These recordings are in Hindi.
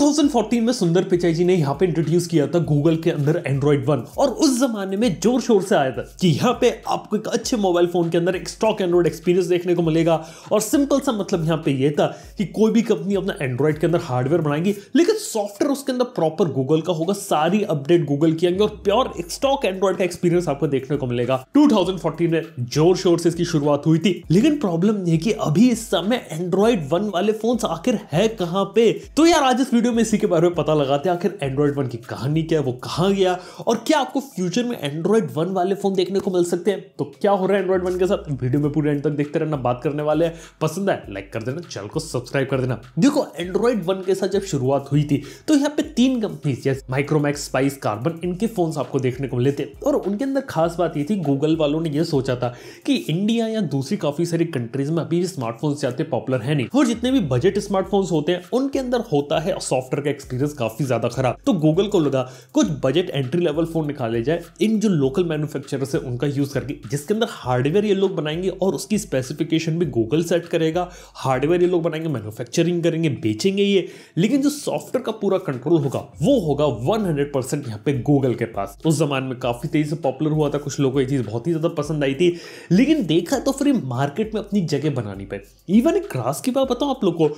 2014 में सुंदर पिचाई जी ने यहाँ पे इंट्रोड्यूस किया था गूगल के अंदर एंड्रॉइड वन और उस जमाने में जोर शोर से आया था कि यहाँ पे आपको एक अच्छे मोबाइल फोन के अंदर एक स्टॉक एंड्रॉइड एक्सपीरियंस देखने को मिलेगा और सिंपल सा मतलब यहाँ पे यह था कि कोई भी कंपनी अपना एंड्रॉइड के अंदर हार्डवेयर बनाएगी लेकिन सॉफ्टवेयर उसके अंदर प्रॉपर गूगल का होगा सारी अपडेट गूगल की आएंगे और प्योर स्टॉक एंड्रॉइड का एक्सपीरियंस आपको देखने को मिलेगा टू में जोर शोर से इसकी शुरुआत हुई थी लेकिन प्रॉब्लम यह कि अभी इस समय एंड्रॉइड वन वाले फोन आखिर है कहां पे तो यार आज इस वीडियो वीडियो में इसी के बारे में पता लगाते हैं आखिर एंड्रॉयड वन की कहानी क्या है वो कहाँ गया और क्या आपको फ्यूचर में एंड्रॉयड वन वाले फ़ोन देखने को मिल सकते हैं तो क्या हो रहा है एंड्रॉयड वन के साथ वीडियो में पूरे एंड तक देखते रहना बात करने वाले हैं पसंद आए लाइक कर देना चैनल को सब्सक्राइब कर देना देखो एंड्रॉयड वन के साथ जब शुरुआत हुई थी तो यहाँ पे तीन कंपनीज जैसे माइक्रोमैक्स स्पाइस कार्बन इनके फोन आपको देखने को मिले थे और उनके अंदर खास बात ये थी गूगल वालों ने यह सोचा था कि इंडिया या दूसरी काफी सारी कंट्रीज में अभी स्मार्टफोन ज्यादा पॉपुलर है नहीं और जितने भी बजट स्मार्टफोन्स होते हैं उनके अंदर होता है सॉफ्टवेयर का एक्सपीरियंस काफ़ी ज़्यादा खराब तो गूगल को लगा कुछ बजट एंट्री लेवल फ़ोन निकाले जाए इन जो लोकल मैन्युफैक्चरर्स से उनका यूज़ करके जिसके अंदर हार्डवेयर ये लोग बनाएंगे और उसकी स्पेसिफिकेशन भी गूगल सेट करेगा हार्डवेयर ये लोग बनाएंगे मैन्युफैक्चरिंग करेंगे बेचेंगे ये लेकिन जो सॉफ्टवेयर का पूरा कंट्रोल होगा वो होगा 100 हंड्रेड परसेंट यहाँ पे गूगल के पास उस जमाने में काफ़ी तेज़ी से पॉपुलर हुआ था कुछ लोगों को ये चीज़ बहुत ही ज़्यादा पसंद आई थी लेकिन देखा तो फिर मार्केट में अपनी जगह बनानी पड़ी इवन एक क्रास की बात बताऊँ आप लोग को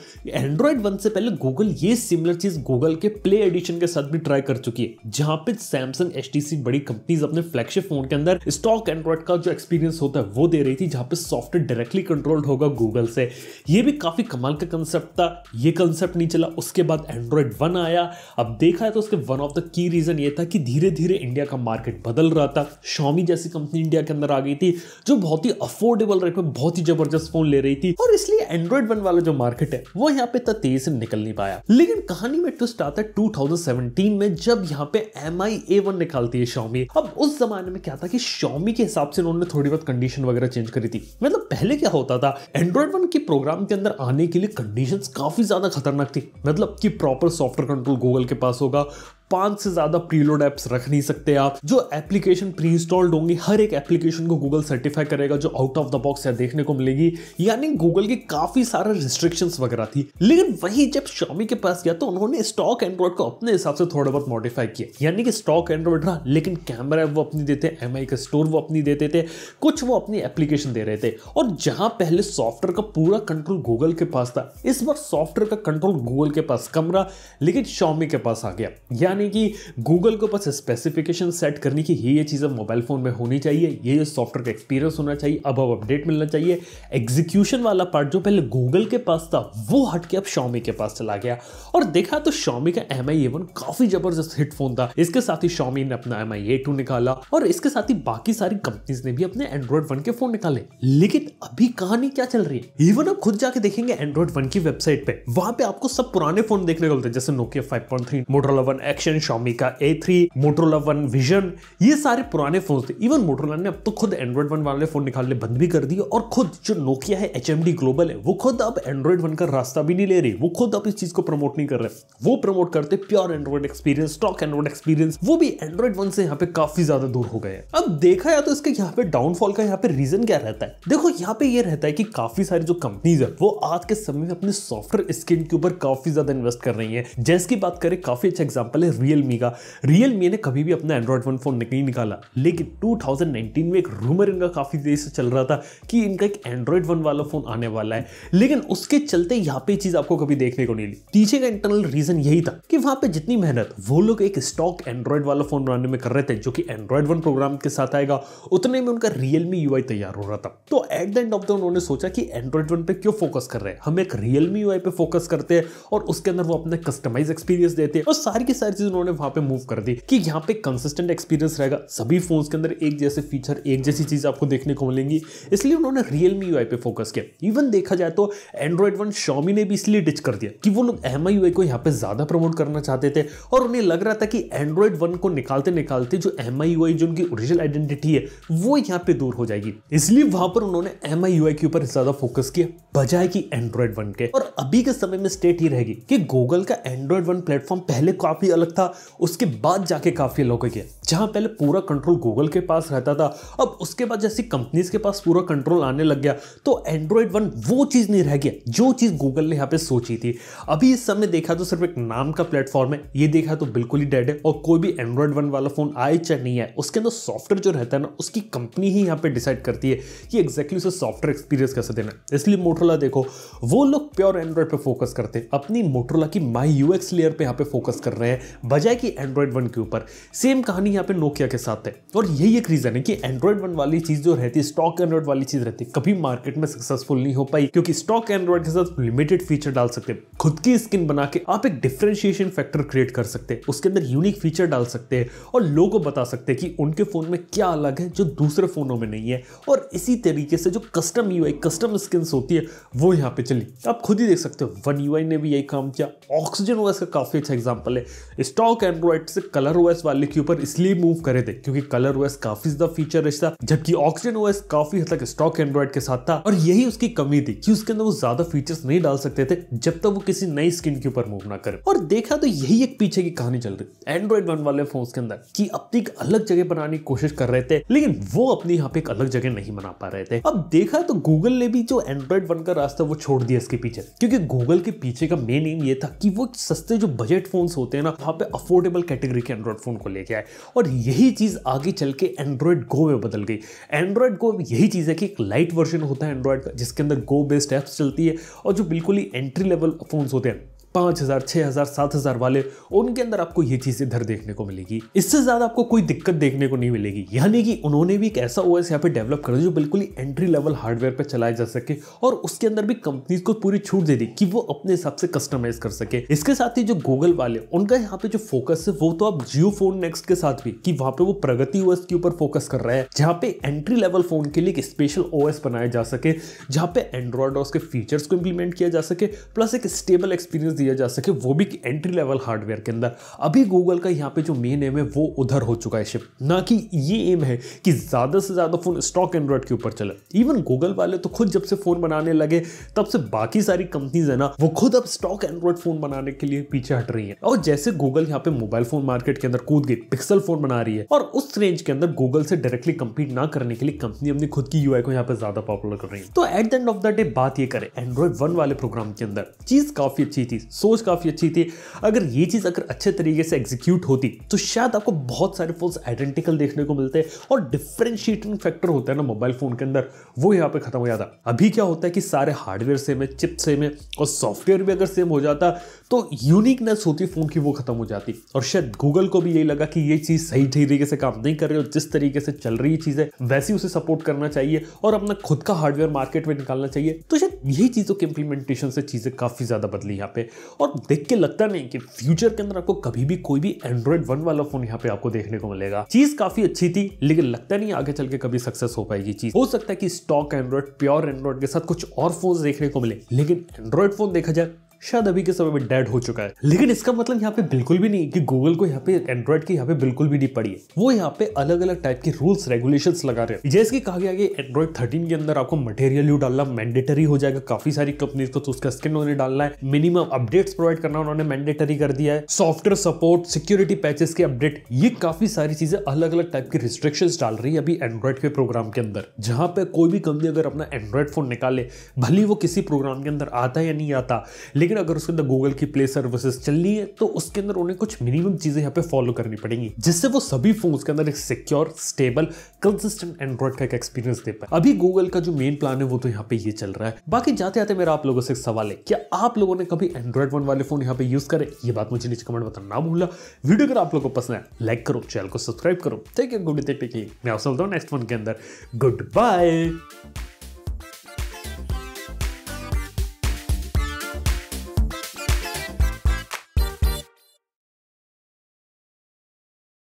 एंड्रॉइड वन से पहले गूगल ये सिमिलर सिमिलर चीज गूगल के प्ले एडिशन के साथ भी ट्राई कर चुकी है जहां पे सैमसंग एच बड़ी कंपनीज अपने फ्लैगशिप फोन के अंदर स्टॉक एंड्रॉइड का जो एक्सपीरियंस होता है वो दे रही थी जहां पे सॉफ्टवेयर डायरेक्टली कंट्रोल्ड होगा गूगल से ये भी काफी कमाल का कंसेप्ट था ये कंसेप्ट नहीं चला उसके बाद एंड्रॉयड वन आया अब देखा है तो उसके one of the key reason ये था कि धीरे धीरे इंडिया का मार्केट बदल रहा था शॉमी जैसी कंपनी इंडिया के अंदर आ गई थी जो बहुत ही अफोर्डेबल रेट में बहुत ही जबरदस्त फोन ले रही थी और इसलिए एंड्रॉइड वन वाला जो मार्केट है वो यहाँ पे इतना तेजी से निकल नहीं पाया लेकिन कहा कहानी में ट्विस्ट आता है 2017 में जब यहाँ पे एम आई ए वन निकालती है शॉमी अब उस जमाने में क्या था कि शॉमी के हिसाब से उन्होंने थोड़ी बहुत कंडीशन वगैरह चेंज करी थी मतलब पहले क्या होता था एंड्रॉइड वन के प्रोग्राम के अंदर आने के लिए कंडीशन काफी ज्यादा खतरनाक थी मतलब कि प्रॉपर सॉफ्टवेयर कंट्रोल गूगल के पास होगा पांच से ज्यादा प्रीलोड एप्स रख नहीं सकते आप जो एप्लीकेशन प्री इंस्टॉल्ड होंगी हर एक एप्लीकेशन को गूगल सर्टिफाई करेगा जो आउट ऑफ द बॉक्स या देखने को मिलेगी यानी गूगल की काफी सारे रिस्ट्रिक्शंस वगैरह थी लेकिन वही जब शॉमी के पास गया तो उन्होंने स्टॉक एंड्रॉइड को अपने हिसाब से थोड़ा बहुत मॉडिफाई किया यानी कि स्टॉक एंड्रॉइड रहा लेकिन कैमरा वो अपनी देते एम का स्टोर वो अपनी देते थे कुछ वो अपनी एप्लीकेशन दे रहे थे और जहां पहले सॉफ्टवेयर का पूरा कंट्रोल गूगल के पास था इस बार सॉफ्टवेयर का कंट्रोल गूगल के पास कम रहा लेकिन शॉमी के पास आ गया यानी यानी कि गूगल को बस स्पेसिफिकेशन सेट करनी कि ये चीज़ अब मोबाइल फ़ोन में होनी चाहिए ये जो सॉफ्टवेयर का एक्सपीरियंस होना चाहिए अब अब अपडेट मिलना चाहिए एग्जीक्यूशन वाला पार्ट जो पहले गूगल के पास था वो हटके अब शॉमी के पास चला गया और देखा तो शॉमी का एम आई काफ़ी ज़बरदस्त हिट फोन था इसके साथ ही शॉमी ने अपना एम आई निकाला और इसके साथ ही बाकी सारी कंपनीज ने भी अपने एंड्रॉइड वन के फ़ोन निकाले लेकिन अभी कहानी क्या चल रही है इवन आप खुद जाके देखेंगे एंड्रॉइड वन की वेबसाइट पे वहां पे आपको सब पुराने फोन देखने को मिलते हैं जैसे Nokia 5.3 Motorola one action action Xiaomi का A three Motorola one vision ये सारे पुराने फोन थे इवन मोटरोला ने अब तो खुद एंड्रॉइड वन वाले फोन निकालने बंद भी कर दिए और खुद जो नोकिया है एच ग्लोबल है वो खुद अब एंड्रॉइड वन का रास्ता भी नहीं ले रही वो खुद अब इस चीज को प्रमोट नहीं कर रहे वो प्रमोट करते pure Android experience stock Android experience वो भी एंड्रॉइड वन से यहाँ पे काफी ज्यादा दूर हो गए अब देखा या तो इसके यहाँ पे डाउनफॉल का यहाँ पे रीजन क्या रहता है देखो यहाँ पे ये रहता है कि काफी सारी जो कंपनीज है वो आज के समय में अपने सॉफ्टवेयर स्किन के ऊपर काफी ज्यादा इन्वेस्ट कर रही है जैस की बात करें काफी अच्छा एग्जाम्पल है रियल मी का रियल मी ने कभी भी अपना एंड्रॉयड वन फोन नहीं निकाला लेकिन 2019 में एक रूमर इनका काफ़ी देर से चल रहा था कि इनका एक एंड्रॉयड वन वाला फ़ोन आने वाला है लेकिन उसके चलते यहाँ पे चीज़ आपको कभी देखने को नहीं मिली पीछे का इंटरनल रीज़न यही था कि वहाँ पे जितनी मेहनत वो लोग एक स्टॉक एंड्रॉयड वाला फ़ोन बनाने में कर रहे थे जो कि एंड्रॉयड वन प्रोग्राम के साथ आएगा उतने में उनका रियलमी यू तैयार हो रहा था तो at the end of the उन्होंने सोचा कि एंड्रॉयड वन पे क्यों फोकस कर रहे हैं हम एक रियलमी यू पे फोकस करते हैं और उसके अंदर वो अपने कस्टमाइज एक्सपीरियंस देते हैं और सारी की सारी चीज़ उन्होंने वहां पे मूव कर दी कि यहाँ पे कंसिस्टेंट एक्सपीरियंस रहेगा सभी फोन्स के अंदर एक जैसे फीचर एक जैसी चीज आपको देखने को मिलेंगी इसलिए उन्होंने रियलमी यू पे फोकस किया इवन देखा जाए तो एंड्रॉइड वन शॉमी ने भी इसलिए डिच कर दिया कि वो लोग एम आई को यहाँ पे ज्यादा प्रमोट करना चाहते थे और उन्हें लग रहा था कि एंड्रॉइड वन को निकालते निकालते जो एम आई जो उनकी ओरिजिनल आइडेंटिटी है वो यहाँ पे दूर हो जाएगी इसलिए वहां पर उन्होंने एम आई के ऊपर ज्यादा फोकस किया बजाय की एंड्रॉइड वन के और अभी के समय में स्टेट ही रहेगी कि गूगल का एंड्रॉइड वन प्लेटफॉर्म पहले काफी अलग था था उसके बाद जाके काफ़ी लोग किया जहां पहले पूरा कंट्रोल गूगल के पास रहता था अब उसके बाद जैसे कंपनीज के पास पूरा कंट्रोल आने लग गया तो एंड्रॉयड वन वो चीज़ नहीं रह गया जो चीज़ गूगल ने यहां पे सोची थी अभी इस समय देखा तो सिर्फ एक नाम का प्लेटफॉर्म है ये देखा तो बिल्कुल ही डेड है और कोई भी एंड्रॉयड वन वाला फ़ोन आए चाहे नहीं आए उसके अंदर सॉफ्टवेयर जो रहता है ना उसकी कंपनी ही यहां पर डिसाइड करती है कि एग्जैक्टली उसे सॉफ्टवेयर एक्सपीरियंस कैसे देना इसलिए मोटरला देखो वो लोग प्योर एंड्रॉयड पर फोकस करते हैं अपनी मोटरला की माई यूएक्स लेयर पर यहां पर फोकस कर रहे हैं बजाय कि एंड्रॉयड वन के ऊपर सेम कहानी यहाँ पे नोकिया के साथ है और यही एक रीज़न है कि एंड्रॉयड वन वाली चीज़ जो रहती है स्टॉक एंड्रॉयड वाली चीज़ रहती है कभी मार्केट में सक्सेसफुल नहीं हो पाई क्योंकि स्टॉक एंड्रॉयड के साथ लिमिटेड फीचर डाल सकते हैं खुद की स्किन बना के आप एक डिफ्रेंशिएशन फैक्टर क्रिएट कर सकते हैं उसके अंदर यूनिक फीचर डाल सकते हैं और लोगों को बता सकते हैं कि उनके फ़ोन में क्या अलग है जो दूसरे फ़ोनों में नहीं है और इसी तरीके से जो कस्टम यू कस्टम स्किन होती है वो यहाँ पे चली आप खुद ही देख सकते हो वन यू ने भी यही काम किया ऑक्सीजन ओएस का काफ़ी अच्छा एग्जाम्पल है स्टॉक एंड्रॉइड से कलर ओएस वाले के ऊपर इसलिए मूव करे थे क्योंकि कलर ओएस काफी ज्यादा फीचर रिच था जबकि ऑक्सीजन ओएस काफी हद तक स्टॉक एंड्रॉइड के साथ था और यही उसकी कमी थी कि उसके अंदर वो ज्यादा फीचर्स नहीं डाल सकते थे जब तक वो किसी नई स्किन के ऊपर मूव ना करे और देखा तो यही एक पीछे की कहानी चल रही एंड्रॉइड वन वाले फोन के अंदर की अपनी एक अलग जगह बनाने की कोशिश कर रहे थे लेकिन वो अपनी यहाँ पे एक अलग जगह नहीं बना पा रहे थे अब देखा तो गूगल ने भी जो एंड्रॉइड वन का रास्ता वो छोड़ दिया इसके पीछे क्योंकि गूगल के पीछे का मेन एम ये था कि वो सस्ते जो बजट फोन होते हैं ना वहां पे अफोर्डेबल कैटेगरी के एंड्रॉयड फ़ोन को लेके आए और यही चीज़ आगे चल के एंड्रॉयड गो में बदल गई एंड्रॉयड गो यही चीज़ है कि एक लाइट वर्जन होता है एंड्रॉयड का जिसके अंदर गो बेस्ड एप्स चलती है और जो बिल्कुल ही एंट्री लेवल फोन होते हैं पांच हज़ार छह हज़ार सात हज़ार वाले उनके अंदर आपको ये चीज़ इधर देखने को मिलेगी इससे ज़्यादा आपको कोई दिक्कत देखने को नहीं मिलेगी यानी कि उन्होंने भी एक ऐसा ओ एस यहाँ पे डेवलप कर जो बिल्कुल ही एंट्री लेवल हार्डवेयर पे चलाया जा सके और उसके अंदर भी कंपनीज को पूरी छूट दे दी कि वो अपने हिसाब से कस्टमाइज कर सके इसके साथ ही जो गूगल वाले उनका यहाँ पे जो फोकस है वो तो आप जियो फोन नेक्स्ट के साथ भी की वहाँ पे वो प्रगति ओएस के ऊपर फोकस कर रहा है जहाँ पे एंट्री लेवल फोन के लिए एक स्पेशल ओएस बनाया जा सके जहाँ पे एंड्रॉयड और उसके फीचर्स को इम्प्लीमेंट किया जा सके प्लस एक स्टेबल एक्सपीरियंस दिया जा सके वो भी एंट्री लेवल हार्डवेयर के अंदर अभी गूगल का यहाँ पे जो मेन एम है वो उधर हो चुका है शिफ्ट ना कि ये एम है कि ज़्यादा से ज़्यादा फ़ोन स्टॉक एंड्रॉयड के ऊपर चले इवन गूगल वाले तो खुद जब से फ़ोन बनाने लगे तब से बाकी सारी कंपनीज है ना वो खुद अब स्टॉक एंड्रॉयड फ़ोन बनाने के लिए पीछे हट रही है और जैसे गूगल यहाँ पे मोबाइल फ़ोन मार्केट के अंदर कूद गई पिक्सल फ़ोन बना रही है और उस रेंज के अंदर गूगल से डायरेक्टली कंपीट ना करने के लिए कंपनी अपनी खुद की यूआई को यहाँ पे ज़्यादा पॉपुलर कर रही है तो at the end of the day बात ये करें एंड्रॉयड वन वाले प्रोग्राम के अंदर चीज़ काफ़ी अच्छी थी सोच काफ़ी अच्छी थी अगर ये चीज़ अगर अच्छे तरीके से एग्जीक्यूट होती तो शायद आपको बहुत सारे फोन्स आइडेंटिकल देखने को मिलते और डिफ्रेंशिएटिंग फैक्टर होता है ना मोबाइल फ़ोन के अंदर वो यहाँ पे खत्म हो जाता अभी क्या होता है कि सारे हार्डवेयर सेम है चिप सेम है और सॉफ्टवेयर भी अगर सेम हो जाता तो यूनिकनेस होती फ़ोन की वो ख़त्म हो जाती और शायद गूगल को भी यही लगा कि ये चीज़ सही तरीके से काम नहीं कर रही और जिस तरीके से चल रही है चीज़ें वैसी उसे सपोर्ट करना चाहिए और अपना खुद का हार्डवेयर मार्केट में निकालना चाहिए तो शायद यही चीज़ों के इंप्लीमेंटेशन से चीज़ें काफ़ी ज़्यादा बदली यहाँ पे और देख के लगता नहीं कि फ्यूचर के अंदर आपको कभी भी कोई भी एंड्रॉइड वन वाला फोन यहाँ पे आपको देखने को मिलेगा चीज काफी अच्छी थी लेकिन लगता नहीं आगे चल के कभी सक्सेस हो पाएगी चीज हो सकता है कि स्टॉक एंड्रॉइड प्योर एंड्रॉइड के साथ कुछ और फोन देखने को मिले लेकिन एंड्रॉइड फोन देखा जाए शायद अभी के समय में डेड हो चुका है लेकिन इसका मतलब यहाँ पे बिल्कुल भी नहीं कि गूगल को यहाँ पे एंड्रॉइड की यहाँ पे बिल्कुल भी नहीं पड़ी है वो यहाँ पे अलग अलग टाइप के रूल्स रेगुलेशन लगा रहे हैं जैसे कि कहा गया कि एंड्रॉइड थर्टीन के अंदर आपको मटेरियल यू डालना मैंडेटरी हो जाएगा काफी सारी कंपनी को तो उसका स्किन उन्होंने डालना है मिनिमम अपडेट्स प्रोवाइड करना उन्होंने मैंडेटरी कर दिया है सॉफ्टवेयर सपोर्ट सिक्योरिटी पैचेस के अपडेट ये काफी सारी चीजें अलग अलग टाइप की रिस्ट्रिक्शन डाल रही है अभी एंड्रॉइड के प्रोग्राम के अंदर जहां पे कोई भी कंपनी अगर अपना एंड्रॉइड फोन निकाले भले वो किसी प्रोग्राम के अंदर आता या नहीं आता लेकिन लेकिन अगर उसके अंदर गूगल की प्ले सर्विसेज चल रही है तो उसके अंदर उन्हें कुछ मिनिमम चीजें यहाँ पे फॉलो करनी पड़ेंगी जिससे वो सभी फोन के अंदर एक सिक्योर स्टेबल कंसिस्टेंट एंड्रॉइड का एक एक्सपीरियंस दे पाए अभी गूगल का जो मेन प्लान है वो तो यहाँ पे ये चल रहा है बाकी जाते जाते मेरा आप लोगों से एक सवाल है क्या आप लोगों ने कभी एंड्रॉइड वन वाले फोन यहाँ पे यूज करे ये बात मुझे नीचे कमेंट बताना ना भूलना वीडियो अगर आप लोगों को पसंद है लाइक करो चैनल को सब्सक्राइब करो ठीक है गुड डे टेक मैं आपसे मिलता हूँ नेक्स्ट वन के अंदर गुड बाय